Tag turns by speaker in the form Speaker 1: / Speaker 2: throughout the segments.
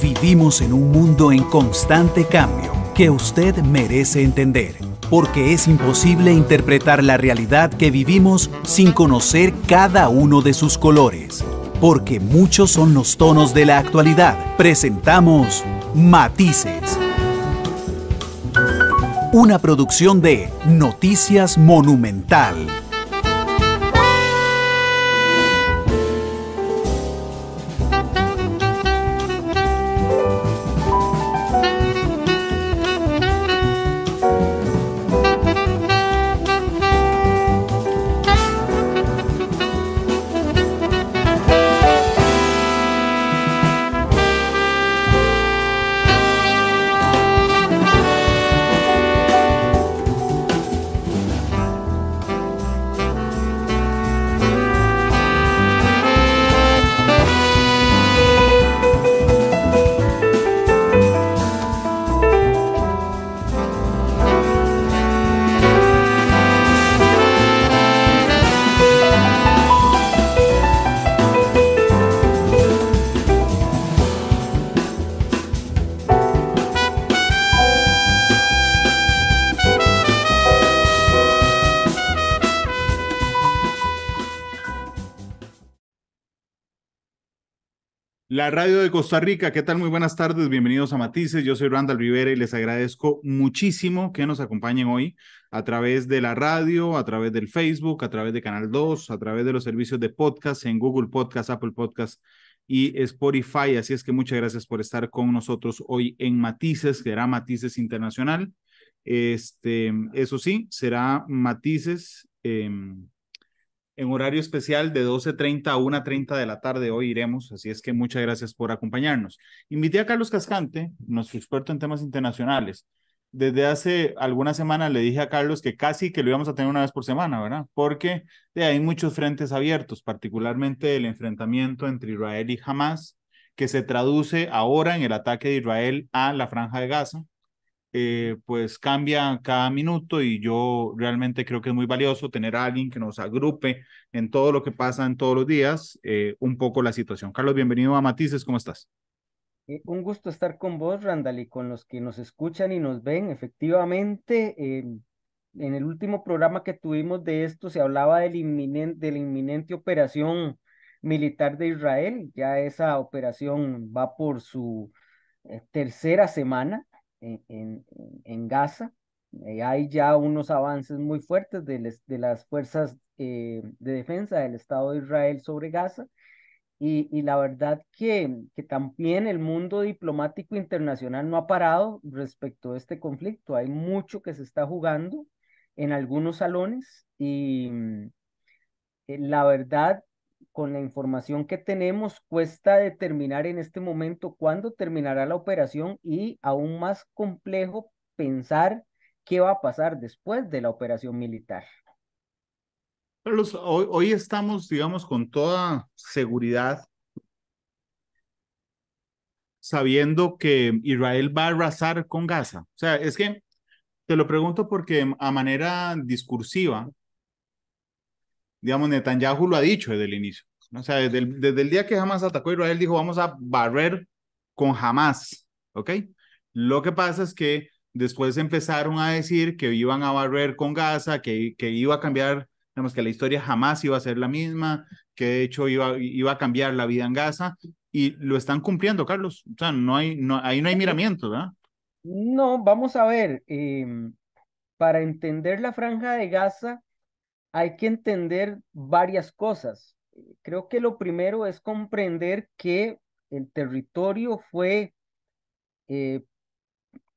Speaker 1: Vivimos en un mundo en constante cambio que usted merece entender, porque es imposible interpretar la realidad que vivimos sin conocer cada uno de sus colores, porque muchos son los tonos de la actualidad. Presentamos Matices. Una producción de Noticias Monumental. radio de Costa Rica. ¿Qué tal? Muy buenas tardes, bienvenidos a Matices. Yo soy Randall Rivera y les agradezco muchísimo que nos acompañen hoy a través de la radio, a través del Facebook, a través de Canal 2, a través de los servicios de podcast en Google Podcast, Apple Podcast y Spotify. Así es que muchas gracias por estar con nosotros hoy en Matices, que era Matices Internacional. Este, eso sí, será Matices. Em, en horario especial de 12.30 a 1.30 de la tarde. Hoy iremos, así es que muchas gracias por acompañarnos. Invité a Carlos Cascante, nuestro experto en temas internacionales. Desde hace algunas semanas le dije a Carlos que casi que lo íbamos a tener una vez por semana, ¿verdad? Porque de eh, hay muchos frentes abiertos, particularmente el enfrentamiento entre Israel y Hamas, que se traduce ahora en el ataque de Israel a la franja de Gaza eh, pues cambia cada minuto y yo realmente creo que es muy valioso tener a alguien que nos agrupe en todo lo que pasa en todos los días, eh, un poco la situación. Carlos, bienvenido a Matices, ¿cómo estás?
Speaker 2: Eh, un gusto estar con vos, Randall, y con los que nos escuchan y nos ven. Efectivamente, en el último programa que tuvimos de esto se hablaba del inminente, de la inminente operación militar de Israel. Ya esa operación va por su tercera semana en, en, Gaza. Eh, hay ya unos avances muy fuertes de, las fuerzas eh, de defensa del Estado de Israel sobre Gaza. Y, la verdad que, que también el mundo diplomático internacional no ha parado respecto a este conflicto. Hay mucho que se está jugando en algunos salones y mm, eh, la verdad con la información que tenemos, cuesta determinar en este momento cuándo terminará la operación y aún más complejo pensar qué va a pasar después de la operación militar.
Speaker 1: hoy, hoy estamos, digamos, con toda seguridad sabiendo que Israel va a arrasar con Gaza. O sea, es que te lo pregunto porque a manera discursiva, digamos, Netanyahu lo ha dicho desde el inicio. O sea, desde el, desde el día que Hamas atacó Israel, dijo, vamos a barrer con Hamas, ¿ok? Lo que pasa es que después empezaron a decir que iban a barrer con Gaza, que, que iba a cambiar, digamos, que la historia jamás iba a ser la misma, que de hecho iba, iba a cambiar la vida en Gaza, y lo están cumpliendo, Carlos. O sea, no hay, no, ahí no hay miramiento, ¿verdad?
Speaker 2: No, vamos a ver. Em, para entender la franja de Gaza, hay que entender varias cosas. Creo que lo primero es comprender que el territorio fue, eh,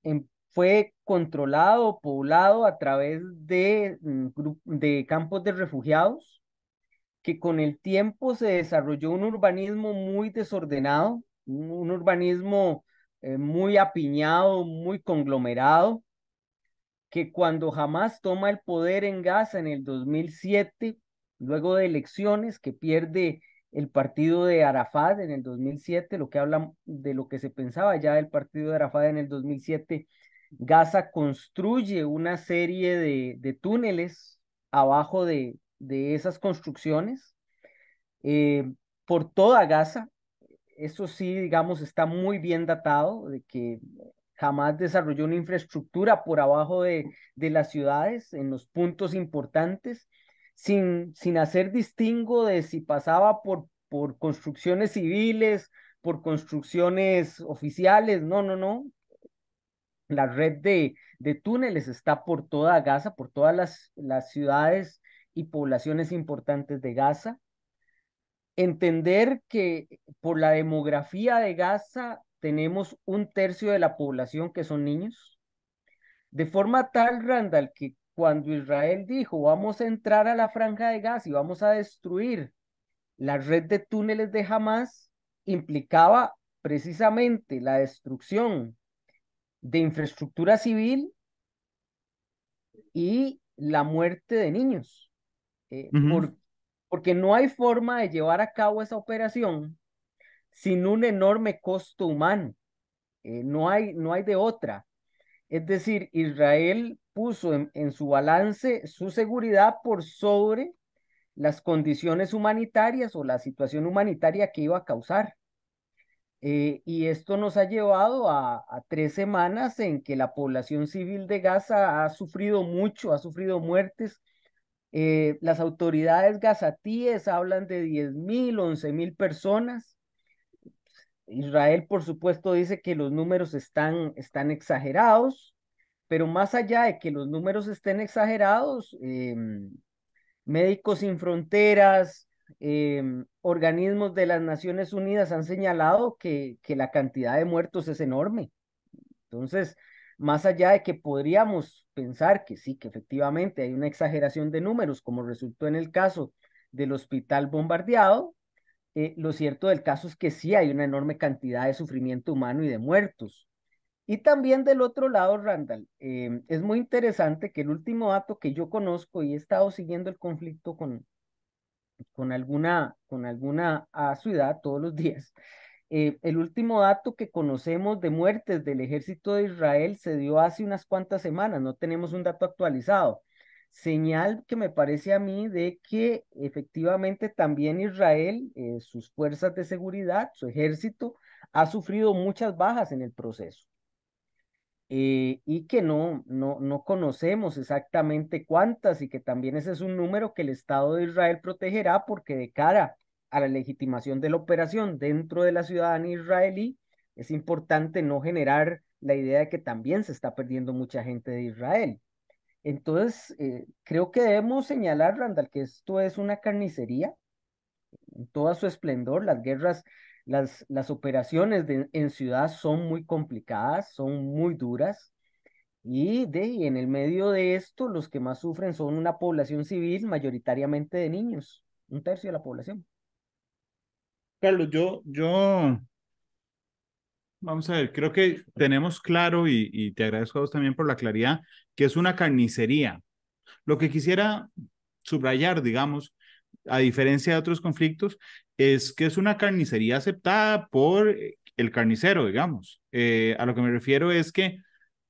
Speaker 2: em, fue controlado, poblado a través de, mm, de campos de refugiados, que con el tiempo se desarrolló un urbanismo muy desordenado, un, urbanismo eh, muy apiñado, muy conglomerado, que cuando jamás toma el poder en Gaza en el 2007, luego de elecciones que pierde el partido de Arafat en el 2007, lo que habla de lo que se pensaba ya del partido de Arafat en el 2007, Gaza construye una serie de, de túneles abajo de, de esas construcciones eh, por toda Gaza. Eso sí, digamos, está muy bien datado de que jamás desarrolló una infraestructura por abajo de, las ciudades, en los puntos importantes, sin, sin hacer distingo de si pasaba por, por construcciones civiles, por construcciones oficiales, no, no, no. La red de, túneles está por toda Gaza, por todas las, las ciudades y poblaciones importantes de Gaza entender que por la demografía de Gaza tenemos un tercio de la población que son niños. De forma tal, Randall, que cuando Israel dijo, vamos a entrar a la franja de gas y vamos a destruir la red de túneles de Hamas, implicaba precisamente la destrucción de infraestructura civil y la muerte de niños. Eh, porque no hay forma de llevar a cabo esa operación sin un enorme costo humano. Eh, no, hay, no hay de otra. Es decir, Israel puso en, su balance su seguridad por sobre las condiciones humanitarias o la situación humanitaria que iba a causar. Eh, y esto nos ha llevado a, tres semanas en que la población civil de Gaza ha sufrido mucho, ha sufrido muertes. Eh, las autoridades gazatíes hablan de 10.000, mil, mil personas. Israel, por supuesto, dice que los números están, están exagerados, pero más allá de que los números estén exagerados, em, Médicos Sin Fronteras, em, organismos de las Naciones Unidas han señalado que, que la cantidad de muertos es enorme. Entonces, más allá de que podríamos pensar que sí, que efectivamente hay una exageración de números, como resultó en el caso del hospital bombardeado, eh, lo cierto del caso es que sí hay una enorme cantidad de sufrimiento humano y de muertos. Y también del otro lado, Randall, eh, es muy interesante que el último dato que yo conozco y he estado siguiendo el conflicto con, con alguna, con alguna ah, ciudad todos los días, eh, el último dato que conocemos de muertes del ejército de Israel se dio hace unas cuantas semanas, no tenemos un dato actualizado señal que me parece a mí de que efectivamente también Israel, eh, sus fuerzas de seguridad, su ejército, ha sufrido muchas bajas en el proceso. Eh, y que no, no, no conocemos exactamente cuántas y que también ese es un número que el Estado de Israel protegerá porque de cara a la legitimación de la operación dentro de la ciudadanía israelí es importante no generar la idea de que también se está perdiendo mucha gente de Israel. Entonces, eh, creo que debemos señalar, Randall, que esto es una carnicería en toda su esplendor. Las guerras, las, las operaciones en ciudad son muy complicadas, son muy duras. Y de, en el medio de esto, los que más sufren son una población civil, mayoritariamente de niños, un tercio de la población.
Speaker 1: Carlos, yo, yo Vamos a ver, creo que tenemos claro y, te agradezco a vos también por la claridad, que es una carnicería. Lo que quisiera subrayar, digamos, a diferencia de otros conflictos, es que es una carnicería aceptada por el carnicero, digamos. Eh, a lo que me refiero es que,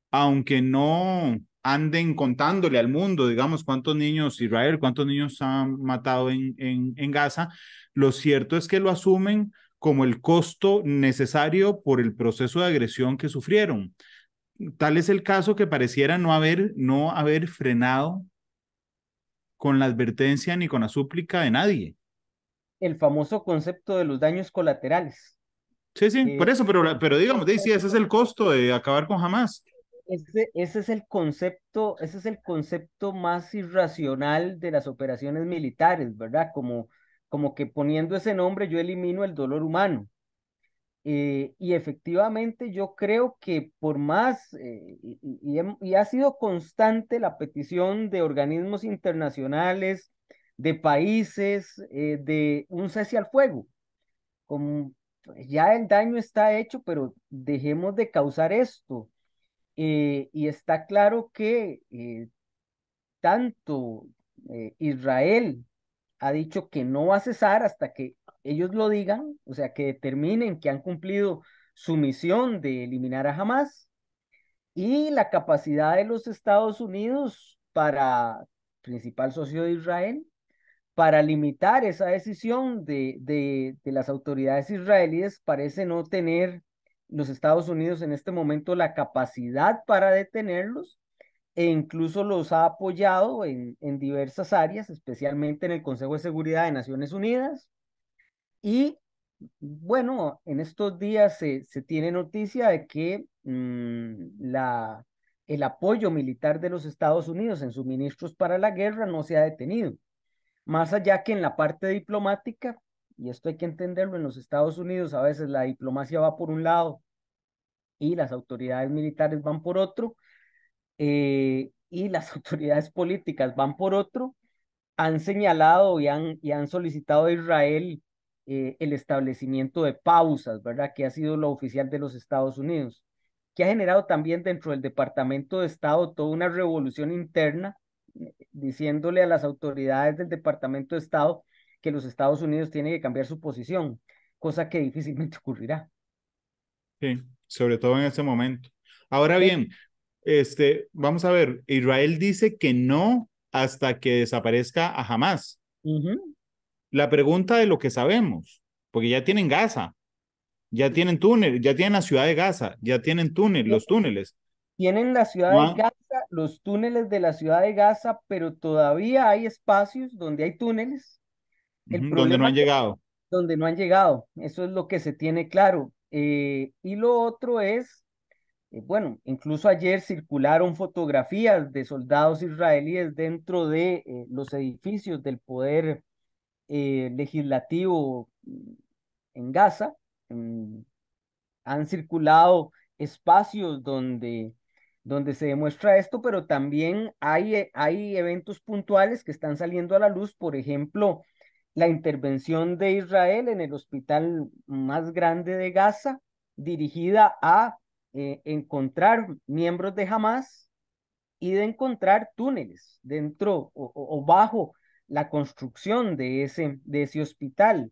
Speaker 1: aunque no anden contándole al mundo, digamos, cuántos niños Israel, cuántos niños han matado en, en, en Gaza, lo cierto es que lo asumen como el costo necesario por el proceso de agresión que sufrieron. Tal es el caso que pareciera no haber, no haber frenado con la advertencia ni con la súplica de nadie.
Speaker 2: El famoso concepto de los daños colaterales.
Speaker 1: Sí, sí, por eh, eso, pero, pero digamos, sí, ese es el costo de acabar con jamás.
Speaker 2: Ese, ese, es el concepto, ese es el concepto más irracional de las operaciones militares, ¿verdad? Como como que poniendo ese nombre yo elimino el dolor humano. Eh, y efectivamente yo creo que por más, eh, y, ha sido constante la petición de organismos internacionales, de países, eh, de un cese al fuego. Como pues, ya el daño está hecho, pero dejemos de causar esto. y está claro que tanto Israel ha dicho que no va a cesar hasta que ellos lo digan, o sea, que determinen que han cumplido su misión de eliminar a Hamas y la capacidad de los Estados Unidos para, principal socio de Israel, para limitar esa decisión de, de las autoridades israelíes parece no tener los Estados Unidos en este momento la capacidad para detenerlos e incluso los ha apoyado en, en diversas áreas, especialmente en el Consejo de Seguridad de Naciones Unidas. Y bueno, en estos días se, se tiene noticia de que mm, la, el apoyo militar de los Estados Unidos en suministros para la guerra no se ha detenido. Más allá que en la parte diplomática, y esto hay que entenderlo, en los Estados Unidos a veces la diplomacia va por un lado y las autoridades militares van por otro, eh, y las autoridades políticas van por otro, han señalado y han, y han solicitado a Israel eh, el establecimiento de pausas, ¿verdad? Que ha sido lo oficial de los Estados Unidos, que ha generado también dentro del Departamento de Estado toda una revolución interna, eh, diciéndole a las autoridades del Departamento de Estado que los Estados Unidos tienen que cambiar su posición, cosa que difícilmente
Speaker 1: ocurrirá. Sí, sobre todo en ese momento. Ahora bien, este, vamos a ver, Israel dice que no hasta que desaparezca a Hamas. La pregunta de lo que sabemos, porque ya tienen Gaza, ya tienen túnel, ya tienen la ciudad de Gaza, ya tienen túnel, los túneles. Tienen la ciudad de
Speaker 2: Gaza, los túneles de la ciudad de Gaza, pero todavía hay espacios donde hay túneles. donde no han llegado. donde no han llegado, eso es lo que se tiene claro. Eh, y lo otro es bueno, incluso ayer circularon fotografías de soldados israelíes dentro de eh, los edificios del poder eh, legislativo en Gaza. han circulado espacios donde, donde se demuestra esto, pero también hay, eh, hay eventos puntuales que están saliendo a la luz, por ejemplo, la intervención de Israel en el hospital más grande de Gaza, dirigida a eh, encontrar miembros de Hamas y de encontrar túneles dentro o, bajo la construcción de ese, de ese hospital.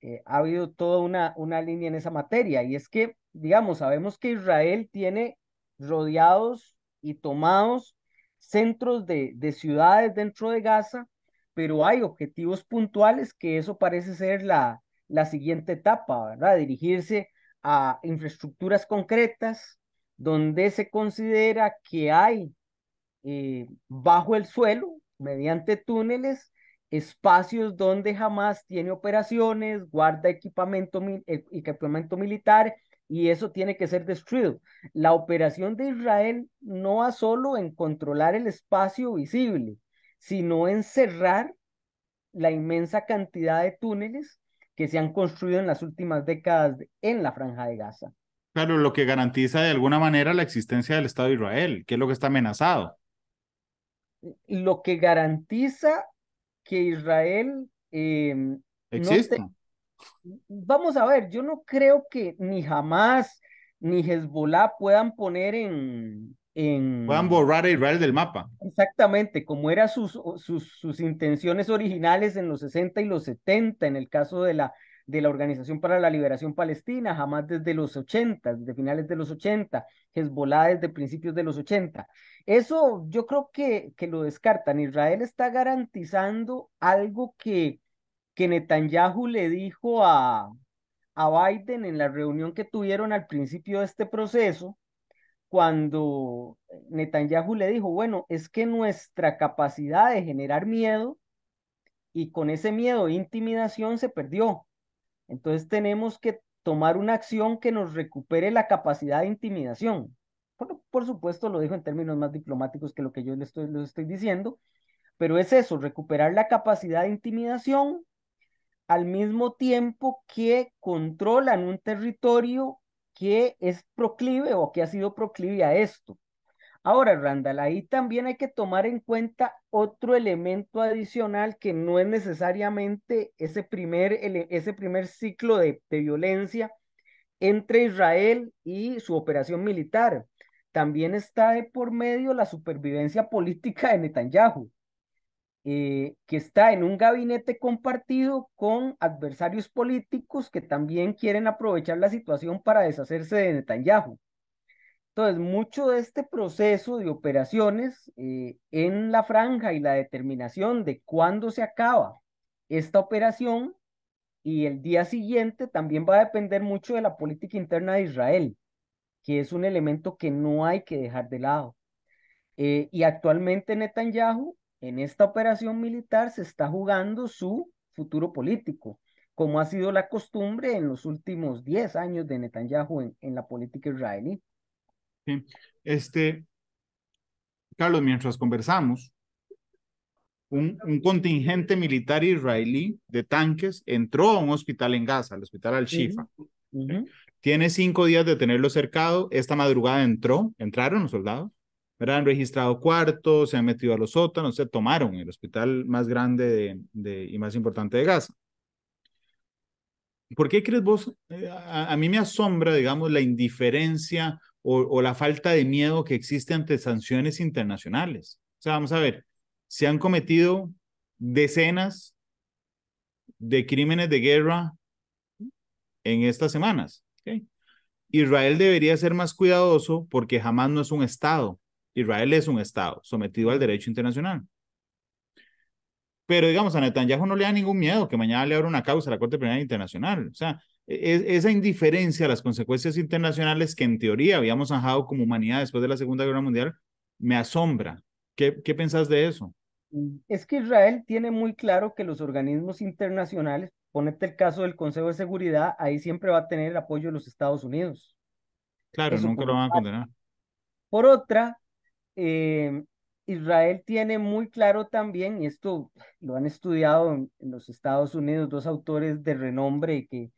Speaker 2: Eh, ha habido toda una, una línea en esa materia y es que, digamos, sabemos que Israel tiene rodeados y tomados centros de, de ciudades dentro de Gaza, pero hay objetivos puntuales que eso parece ser la, la siguiente etapa, ¿verdad? Dirigirse a infraestructuras concretas donde se considera que hay eh, bajo el suelo, mediante túneles, espacios donde jamás tiene operaciones, guarda equipamiento, eh, equipamiento militar y eso tiene que ser destruido. La operación de Israel no va solo en controlar el espacio visible, sino en cerrar la inmensa cantidad de túneles que se han construido en las últimas décadas en la franja de Gaza.
Speaker 1: Claro, lo que garantiza de alguna manera la existencia del Estado de Israel, que es lo que está amenazado.
Speaker 2: Lo que garantiza que Israel... Em, Existe. Vamos a ver, yo no creo que ni jamás ni Hezbollah puedan poner en, Puedan borrar a Israel del mapa. Exactamente, como eran sus, sus, intenciones originales en los 60 y los 70, en el caso de la, de la Organización para la Liberación Palestina, jamás desde los 80, desde finales de los 80, Hezbollah desde principios de los 80. Eso yo creo que, que lo descartan. Israel está garantizando algo que, que Netanyahu le dijo a, a Biden en la reunión que tuvieron al principio de este proceso, cuando Netanyahu le dijo, bueno, es que nuestra capacidad de generar miedo y con ese miedo e intimidación se perdió. Entonces tenemos que tomar una acción que nos recupere la capacidad de intimidación. Por, supuesto, lo dijo en términos más diplomáticos que lo que yo le les estoy diciendo, pero es eso, recuperar la capacidad de intimidación al mismo tiempo que controlan un territorio que es proclive o que ha sido proclive a esto. Ahora, Randall, ahí también hay que tomar en cuenta otro elemento adicional que no es necesariamente ese primer, ese primer ciclo de, de violencia entre Israel y su operación militar. También está de por medio la supervivencia política de Netanyahu. Eh, que está en un gabinete compartido con adversarios políticos que también quieren aprovechar la situación para deshacerse de Netanyahu. Entonces, mucho de este proceso de operaciones eh, en la franja y la determinación de cuándo se acaba esta operación y el día siguiente también va a depender mucho de la política interna de Israel, que es un elemento que no hay que dejar de lado. Eh, y actualmente Netanyahu en esta operación militar se está jugando su futuro político, como ha sido la costumbre en los últimos 10 años de Netanyahu en, la política israelí.
Speaker 1: Este, Carlos, mientras conversamos, un, contingente militar israelí de tanques entró a un hospital en Gaza, el hospital Al-Shifa. Tiene cinco días de tenerlo cercado. Esta madrugada entró, entraron los soldados ¿verdad? Han registrado cuartos, se han metido a los sótanos, se tomaron el hospital más grande y más importante de Gaza. ¿Por qué crees vos? Eh, a, mí me asombra, digamos, la indiferencia o, la falta de miedo que existe ante sanciones internacionales. O sea, vamos a ver, se han cometido decenas de crímenes de guerra en estas semanas. Israel debería ser más cuidadoso porque jamás no es un Estado. Israel es un Estado sometido al derecho internacional. Pero digamos, a Netanyahu no le da ningún miedo que mañana le abra una causa a la Corte Penal Internacional. O sea, e, e, esa indiferencia a las consecuencias internacionales que en teoría habíamos zanjado como humanidad después de la Segunda Guerra Mundial, me asombra. ¿Qué, qué pensás de eso?
Speaker 2: Es que Israel tiene muy claro que los organismos internacionales, ponete el caso del Consejo de Seguridad, ahí siempre va a tener el apoyo de los Estados Unidos.
Speaker 1: Claro, nunca lo van a condenar.
Speaker 2: Por otra, Em, Israel tiene muy claro también, y esto lo han estudiado en, los Estados Unidos dos autores de renombre que,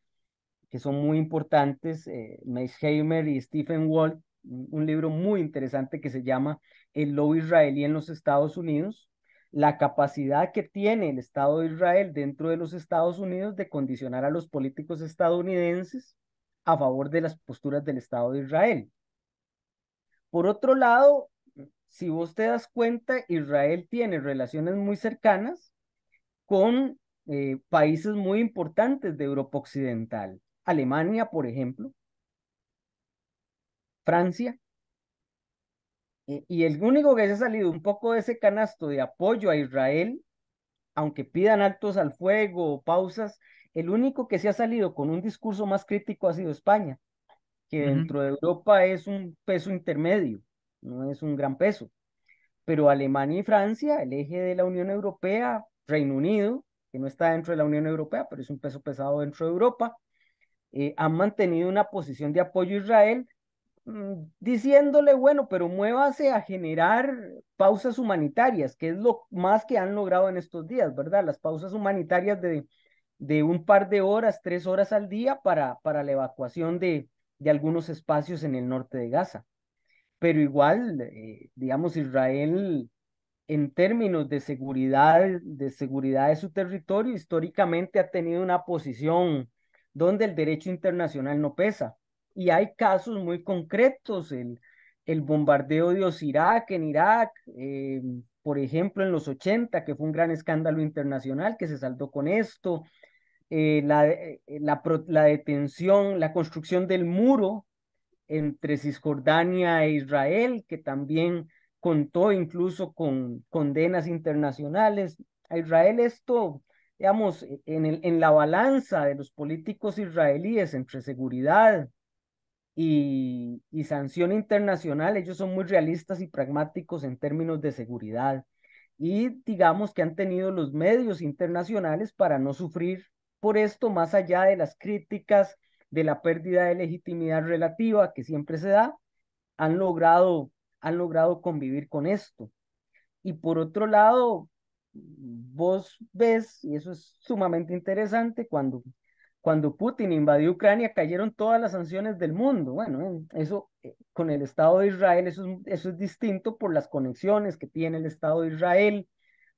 Speaker 2: que son muy importantes, eh, Meisheimer y Stephen Walt, un libro muy interesante que se llama El lobo israelí en los Estados Unidos, la capacidad que tiene el Estado de Israel dentro de los Estados Unidos de condicionar a los políticos estadounidenses a favor de las posturas del Estado de Israel. Por otro lado, si vos te das cuenta, Israel tiene relaciones muy cercanas con eh, países muy importantes de Europa Occidental. Alemania, por ejemplo, Francia. y el único que se ha salido un poco de ese canasto de apoyo a Israel, aunque pidan altos al fuego o pausas, el único que se ha salido con un discurso más crítico ha sido España, que dentro de Europa es un peso intermedio no es un gran peso. Pero Alemania y Francia, el eje de la Unión Europea, Reino Unido, que no está dentro de la Unión Europea, pero es un peso pesado dentro de Europa, eh, han mantenido una posición de apoyo a Israel mm, diciéndole, bueno, pero muévase a generar pausas humanitarias, que es lo más que han logrado en estos días, ¿verdad? Las pausas humanitarias de, de un par de horas, tres horas al día para, para la evacuación de, de algunos espacios en el norte de Gaza pero igual, eh, digamos, Israel en términos de seguridad, de seguridad de su territorio, históricamente ha tenido una posición donde el derecho internacional no pesa. Y hay casos muy concretos, el, bombardeo de Osirak en Irak, eh, por ejemplo, en los 80, que fue un gran escándalo internacional que se saldó con esto, eh, la, detención, la construcción del muro entre Cisjordania e Israel, que también contó incluso con condenas internacionales. A Israel esto, digamos, en, el, en la balanza de los políticos israelíes entre seguridad y, y sanción internacional, ellos son muy realistas y pragmáticos en términos de seguridad. Y digamos que han tenido los medios internacionales para no sufrir por esto, más allá de las críticas de la pérdida de legitimidad relativa que siempre se da, han logrado, han logrado convivir con esto. Y por otro lado, vos ves, y eso es sumamente interesante, cuando, cuando Putin invadió Ucrania cayeron todas las sanciones del mundo. Bueno, eh, eso eh, con el Estado de Israel, eso eso es distinto por las conexiones que tiene el Estado de Israel,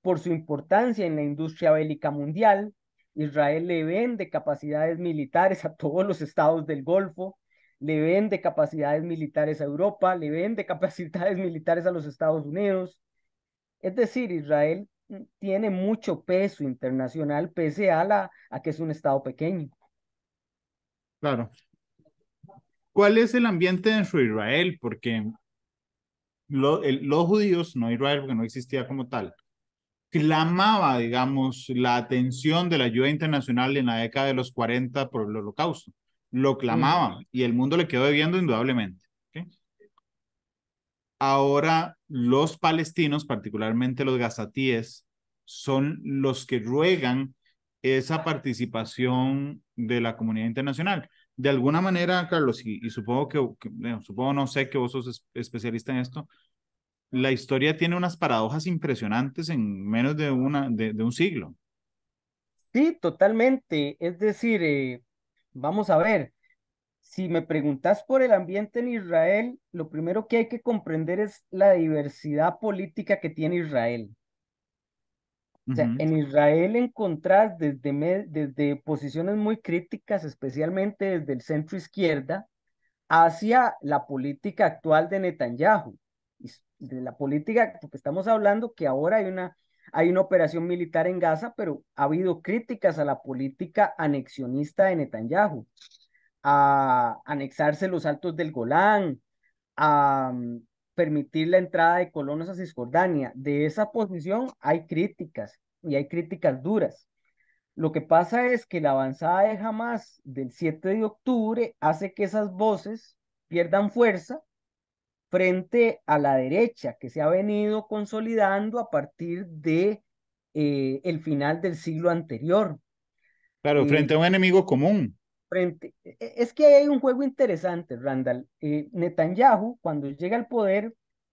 Speaker 2: por su importancia en la industria bélica mundial, Israel le vende capacidades militares a todos los estados del Golfo, le vende capacidades militares a Europa, le vende capacidades militares a los Estados Unidos. Es decir, Israel mm, tiene mucho peso internacional pese a, la, a que es un estado pequeño.
Speaker 1: Claro. ¿Cuál es el ambiente dentro de Israel? Porque los judíos, no Israel porque no existía como tal, clamaba, digamos, la atención de la ayuda internacional en la década de los 40 por el holocausto. Lo clamaba y el mundo le quedó debiendo indudablemente. Ahora los palestinos, particularmente los gazatíes, son los que ruegan esa participación de la comunidad internacional. De alguna manera, Carlos, y, supongo que, supongo, no sé que vos sos especialista en esto, la historia tiene unas paradojas impresionantes en menos de, una, de, un siglo.
Speaker 2: Sí, totalmente. Es decir, eh, vamos a ver, si me preguntas por el ambiente en Israel, lo primero que hay que comprender es la diversidad política que tiene Israel. en Israel encontrás desde, desde posiciones muy críticas, especialmente desde el centro izquierda, hacia la política actual de Netanyahu de la política, porque estamos hablando que ahora hay una, hay una operación militar en Gaza, pero ha habido críticas a la política anexionista de Netanyahu, a anexarse los altos del Golán, a mm, permitir la entrada de colonos a Cisjordania. De esa posición hay críticas y hay críticas duras. Lo que pasa es que la avanzada de Hamas del 7 de octubre hace que esas voces pierdan fuerza frente a la derecha que se ha venido consolidando a partir de eh, el final del siglo
Speaker 1: anterior. Claro, eh, frente a un enemigo común.
Speaker 2: E, e, es que hay un juego interesante, Randall. Eh, Netanyahu, cuando llega al poder,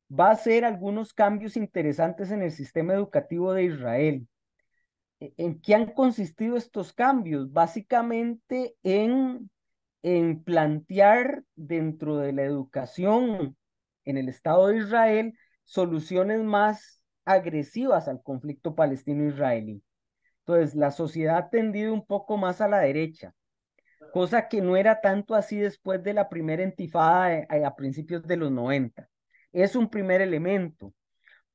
Speaker 2: va a hacer algunos cambios interesantes en el sistema educativo de Israel. E, ¿En qué han consistido estos cambios? Básicamente en, en plantear dentro de la educación en el Estado de Israel soluciones más agresivas al conflicto palestino-israelí. Entonces, la sociedad ha tendido un poco más a la derecha, cosa que no era tanto así después de la primera entifada eh, eh, a principios de los 90. Es un primer elemento.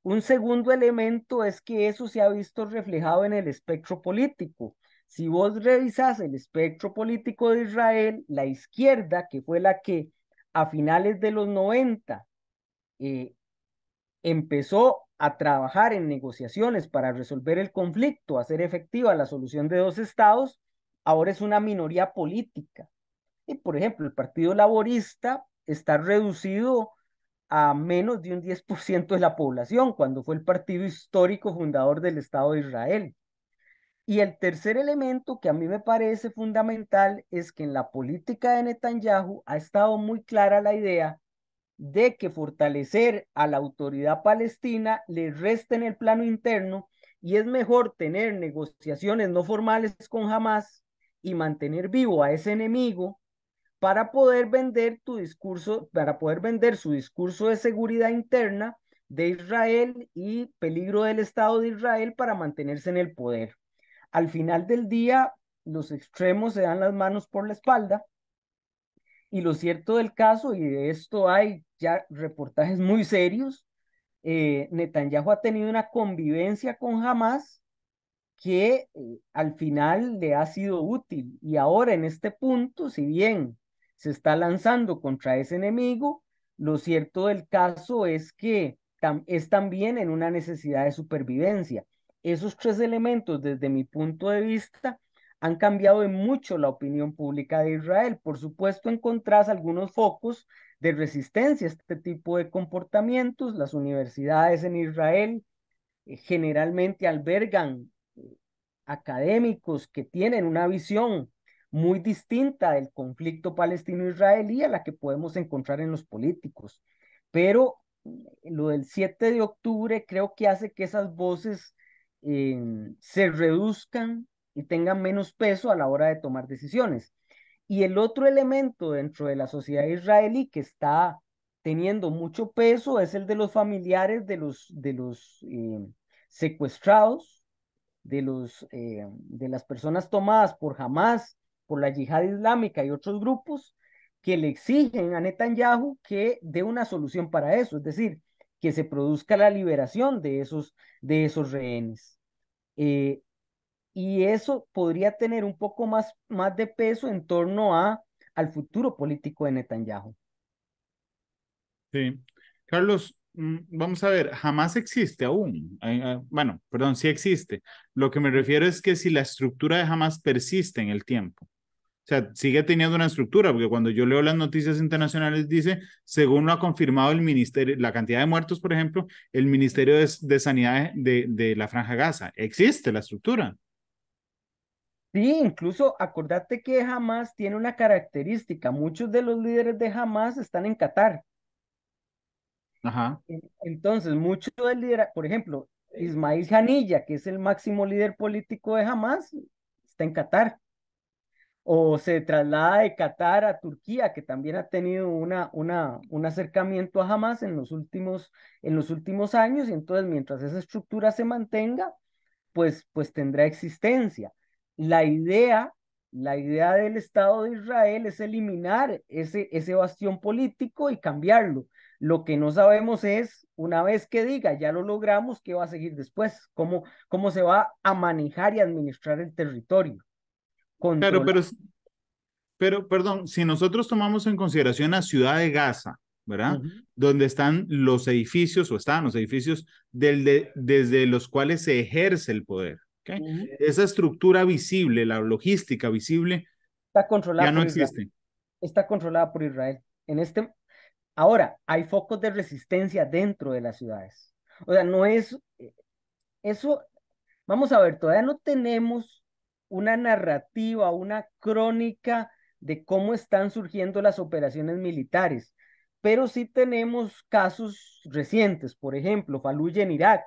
Speaker 2: Un segundo elemento es que eso se ha visto reflejado en el espectro político. Si vos revisas el espectro político de Israel, la izquierda, que fue la que a finales de los 90 eh, empezó a trabajar en negociaciones para resolver el conflicto, hacer efectiva la solución de dos estados, ahora es una minoría política. Y, por ejemplo, el Partido Laborista está reducido a menos de un 10% de la población, cuando fue el partido histórico fundador del Estado de Israel. Y el tercer elemento que a mí me parece fundamental es que en la política de Netanyahu ha estado muy clara la idea de que fortalecer a la autoridad palestina le resta en el plano interno y es mejor tener negociaciones no formales con Hamas y mantener vivo a ese enemigo para poder vender tu discurso, para poder vender su discurso de seguridad interna de Israel y peligro del Estado de Israel para mantenerse en el poder. Al final del día, los extremos se dan las manos por la espalda y lo cierto del caso, y de esto hay ya reportajes muy serios, eh, Netanyahu ha tenido una convivencia con Hamas que eh, al final le ha sido útil. Y ahora en este punto, si bien se está lanzando contra ese enemigo, lo cierto del caso es que es también en una necesidad de supervivencia. Esos tres elementos, desde mi punto de vista, han cambiado de mucho la opinión pública de Israel. Por supuesto, encontrás algunos focos de resistencia a este tipo de comportamientos. Las universidades en Israel eh, generalmente albergan eh, académicos que tienen una visión muy distinta del conflicto palestino-israelí a la que podemos encontrar en los políticos. Pero eh, lo del 7 de octubre creo que hace que esas voces se reduzcan y tengan menos peso a la hora de tomar decisiones. Y el otro elemento dentro de la sociedad israelí que está teniendo mucho peso es el de los familiares de los, de los eh, secuestrados, de, los, eh, de las personas tomadas por Hamas, por la yihad islámica y otros grupos que le exigen a Netanyahu que dé una solución para eso, es decir, que se produzca la liberación de esos, de esos rehenes. Eh, y eso podría tener un poco más, más de peso en torno a, al futuro político de Netanyahu.
Speaker 1: Sí. Carlos, mm, vamos a ver, jamás existe aún. Ah, bueno, perdón, sí existe. Lo que me refiero es que si la estructura de jamás persiste en el tiempo. O sea, sigue teniendo una estructura, porque cuando yo leo las noticias internacionales dice, según lo ha confirmado el ministerio, la cantidad de muertos, por ejemplo, el Ministerio de, Sanidad de, de, la Franja Gaza, existe la estructura.
Speaker 2: Sí, incluso acordate que Hamas tiene una característica. Muchos de los líderes de Hamas están en Qatar. Ajá. Entonces, mucho del líder, por ejemplo, Ismail Janilla, que es el máximo líder político de Hamas, está en Qatar. O se traslada de Qatar a Turquía, que también ha tenido una, una, un acercamiento a Hamas en los, últimos, en los últimos años, y entonces mientras esa estructura se mantenga, pues, pues tendrá existencia la idea, la idea del Estado de Israel es eliminar ese, ese bastión político y cambiarlo. Lo que no sabemos es, una vez que diga, ya lo logramos, ¿qué va a seguir después? ¿Cómo, cómo se va a manejar y administrar el territorio?
Speaker 1: Claro, pero, pero, perdón, si nosotros tomamos en consideración la ciudad de Gaza, ¿verdad? Donde están los edificios o están los edificios del desde los cuales se ejerce el poder. Esa estructura visible, la logística visible,
Speaker 2: está controlada ya no existe. Está controlada por Israel. En este, ahora, hay focos de resistencia dentro de las ciudades. O sea, no es eh, eso. Vamos a ver, todavía no tenemos una narrativa, una crónica de cómo están surgiendo las operaciones militares, pero sí tenemos casos recientes, por ejemplo, Fallujah en Irak,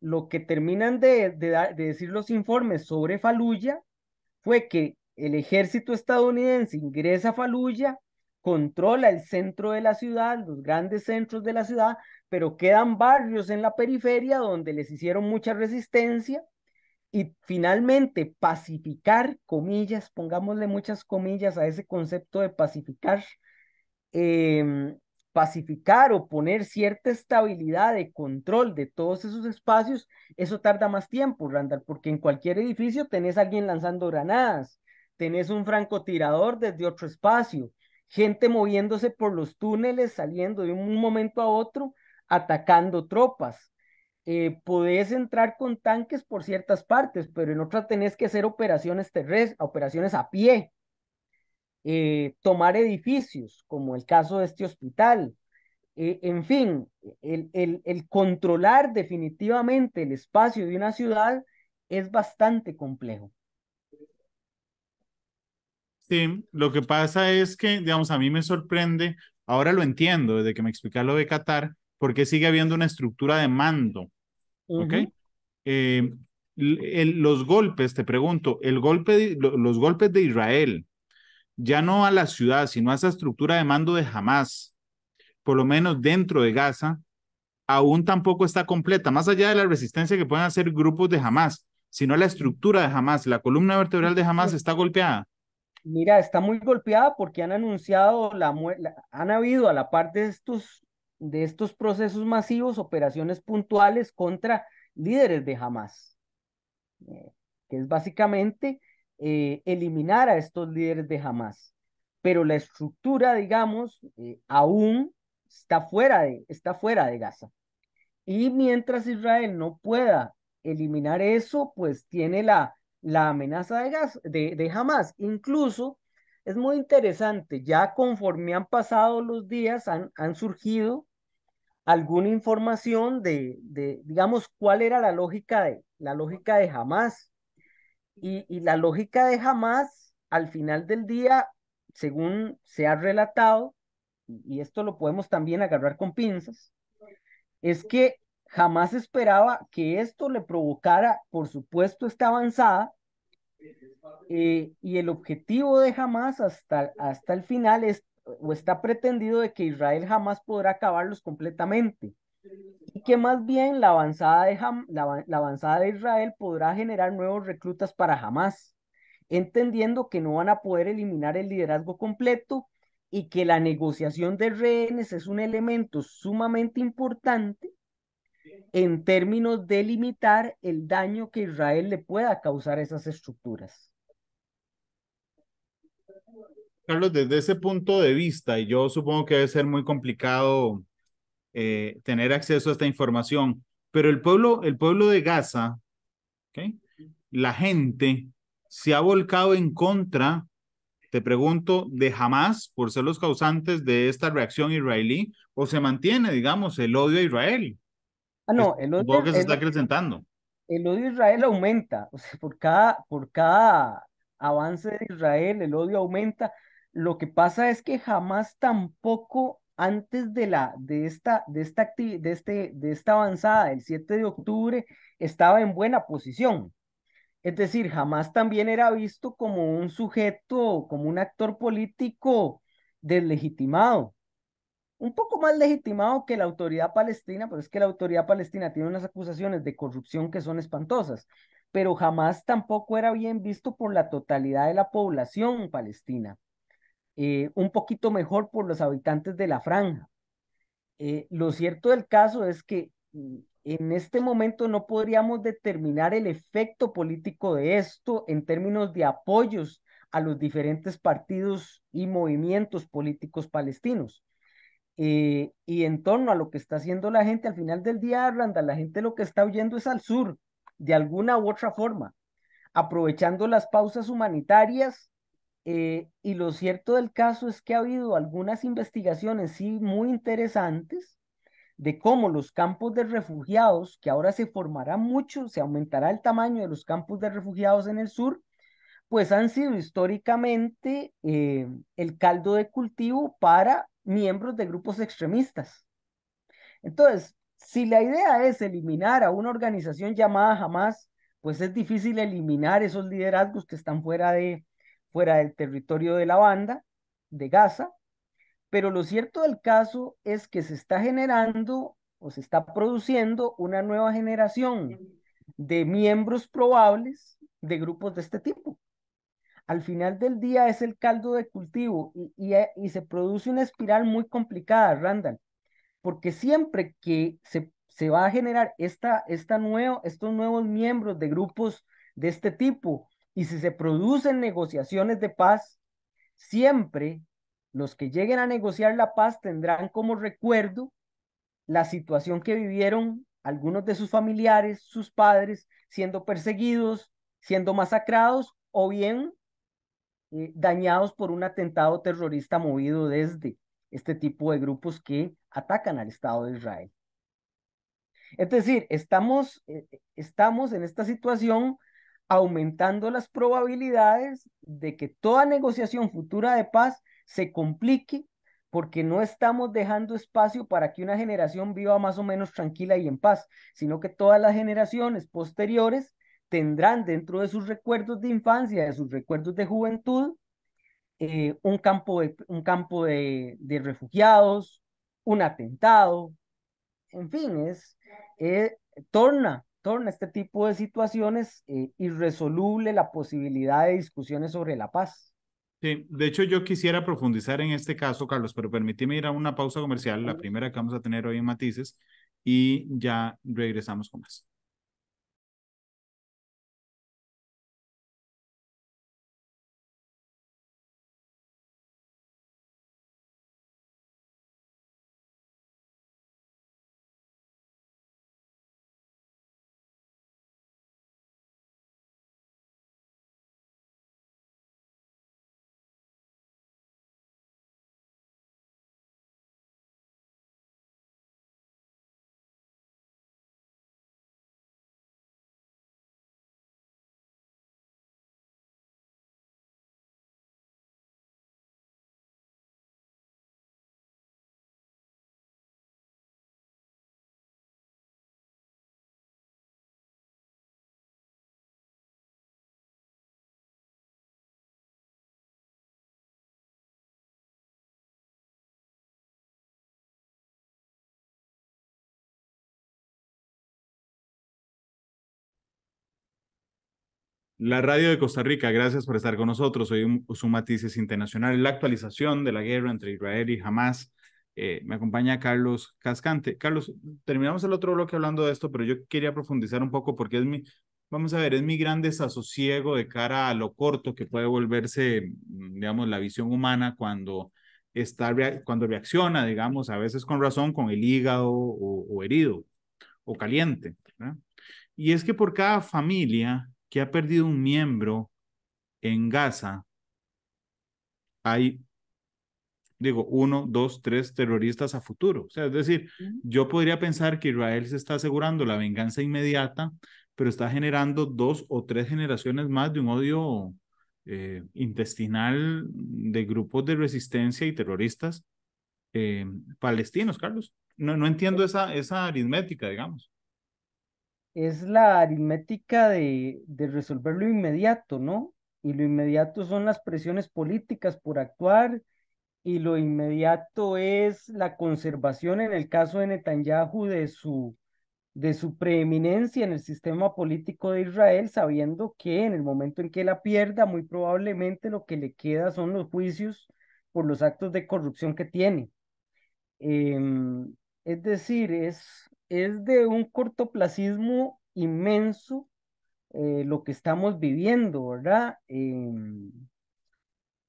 Speaker 2: lo que terminan de, de, de decir los informes sobre Faluya fue que el ejército estadounidense ingresa a Faluya, controla el centro de la ciudad, los grandes centros de la ciudad, pero quedan barrios en la periferia donde les hicieron mucha resistencia y finalmente pacificar, comillas, pongámosle muchas comillas a ese concepto de pacificar, em, pacificar o poner cierta estabilidad de control de todos esos espacios, eso tarda más tiempo, Randall, porque en cualquier edificio tenés a alguien lanzando granadas, tenés un francotirador desde otro espacio, gente moviéndose por los túneles, saliendo de un momento a otro, atacando tropas. Eh, podés entrar con tanques por ciertas partes, pero en otras tenés que hacer operaciones terrestres, operaciones a pie, eh, tomar edificios, como el caso de este hospital. Eh, en fin, el, el, el controlar definitivamente el espacio de una ciudad es bastante complejo.
Speaker 1: Sí, lo que pasa es que, digamos, a mí me sorprende, ahora lo entiendo desde que me explica lo de Qatar, porque sigue habiendo una estructura de mando. Eh, los golpes, te pregunto, el golpe los golpes de Israel, ya no a la ciudad, sino a esa estructura de mando de Hamas, por lo menos dentro de Gaza, aún tampoco está completa, más allá de la resistencia que pueden hacer grupos de Hamas, sino la estructura de Hamas, la columna vertebral de Hamas está golpeada.
Speaker 2: Mira, está muy golpeada porque han anunciado, la, han habido a la parte de estos, de estos procesos masivos operaciones puntuales contra líderes de Hamas, eh, que es básicamente eh, eliminar a estos líderes de Hamas. Pero la estructura, digamos, eh, aún está fuera, de, está fuera de Gaza. Y mientras Israel no pueda eliminar eso, pues tiene la, la amenaza de, gas de, de Hamas. Incluso es muy interesante, ya conforme han pasado los días, han, surgido alguna información de, digamos, cuál era la lógica de, la lógica de Hamas y, la lógica de Hamas, al final del día, según se ha relatado, y esto lo podemos también agarrar con pinzas, es que jamás esperaba que esto le provocara, por supuesto, esta avanzada. Eh, y el objetivo de Jamás hasta, hasta el final es, o está pretendido de que Israel jamás podrá acabarlos completamente y que más bien la avanzada de, la, avanzada de Israel podrá generar nuevos reclutas para jamás, entendiendo que no van a poder eliminar el liderazgo completo y que la negociación de rehenes es un elemento sumamente importante en términos de limitar el daño que Israel le pueda causar a esas
Speaker 1: estructuras. Carlos, desde ese punto de vista, y yo supongo que debe ser muy complicado eh, tener acceso a esta información. Pero el pueblo, el pueblo de Gaza, la gente se ha volcado en contra, te pregunto, de jamás, por ser los causantes de esta reacción israelí o se mantiene, digamos, el odio a Israel. Ah, no, el odio, se está acrecentando.
Speaker 2: El odio a Israel aumenta, o sea, por cada, por cada avance de Israel, el odio aumenta. Lo que pasa es que jamás tampoco antes de, la, de, esta, de, esta de, este, de esta avanzada del 7 de octubre estaba en buena posición. Es decir, jamás también era visto como un sujeto, como un actor político deslegitimado. Un poco más legitimado que la autoridad palestina, pero es que la autoridad palestina tiene unas acusaciones de corrupción que son espantosas, pero jamás tampoco era bien visto por la totalidad de la población palestina. Eh, un poquito mejor por los habitantes de la franja. Eh, lo cierto del caso es que mm, en este momento no podríamos determinar el efecto político de esto en términos de apoyos a los diferentes partidos y movimientos políticos palestinos. Eh, y en torno a lo que está haciendo la gente al final del día, Randa, la gente lo que está huyendo es al sur, de alguna u otra forma, aprovechando las pausas humanitarias eh, y lo cierto del caso es que ha habido algunas investigaciones, sí, muy interesantes de cómo los campos de refugiados, que ahora se formarán mucho, se aumentará el tamaño de los campos de refugiados en el sur, pues han sido históricamente eh, el caldo de cultivo para miembros de grupos extremistas. Entonces, si la idea es eliminar a una organización llamada jamás, pues es difícil eliminar esos liderazgos que están fuera de, fuera del territorio de la banda, de Gaza, pero lo cierto del caso es que se está generando o se está produciendo una nueva generación de miembros probables de grupos de este tipo. Al final del día es el caldo de cultivo y, eh, se produce una espiral muy complicada, Randall, porque siempre que se, se va a generar esta, esta nuevo, estos nuevos miembros de grupos de este tipo y si se producen negociaciones de paz, siempre los que lleguen a negociar la paz tendrán como recuerdo la situación que vivieron algunos de sus familiares, sus padres, siendo perseguidos, siendo masacrados o bien eh, dañados por un atentado terrorista movido desde este tipo de grupos que atacan al Estado de Israel. Es decir, estamos, eh, eh, estamos en esta situación aumentando las probabilidades de que toda negociación futura de paz se complique porque no estamos dejando espacio para que una generación viva más o menos tranquila y en paz, sino que todas las generaciones posteriores tendrán dentro de sus recuerdos de infancia, de sus recuerdos de juventud, eh, un campo, de, un campo de, refugiados, un atentado, en fin, es, eh, torna en este tipo de situaciones eh, irresoluble la posibilidad de discusiones sobre la paz.
Speaker 1: Sí, de hecho yo quisiera profundizar en este caso, Carlos, pero permíteme ir a una pausa comercial, la primera que vamos a tener hoy en Matices, y ya regresamos con más. La radio de Costa Rica, gracias por estar con nosotros. Soy su Matices Internacional, la actualización de la guerra entre Israel y Hamas. Eh, me acompaña Carlos Cascante. Carlos, terminamos el otro bloque hablando de esto, pero yo quería profundizar un poco porque es mi, vamos a ver, es mi gran desasosiego de cara a lo corto que puede volverse, mm, digamos, la visión humana cuando está, cuando reacciona, digamos, a veces con razón, con el hígado o, herido o caliente. Y es que por cada familia que ha perdido un miembro en Gaza, hay, digo, uno, dos, tres terroristas a futuro. O sea, es decir, yo podría pensar que Israel se está asegurando la venganza inmediata, pero está generando dos o tres generaciones más de un odio eh, intestinal de grupos de resistencia y terroristas eh, palestinos, Carlos. No, no entiendo esa, esa aritmética, digamos
Speaker 2: es la aritmética de, de resolver lo inmediato, ¿no? Y lo inmediato son las presiones políticas por actuar, y lo inmediato es la conservación en el caso de Netanyahu de su, de su preeminencia en el sistema político de Israel, sabiendo que en el momento en que la pierda, muy probablemente lo que le queda son los juicios por los actos de corrupción que tiene. Em, es decir, es, es de un cortoplacismo inmenso eh, lo que estamos viviendo, ¿verdad? Em,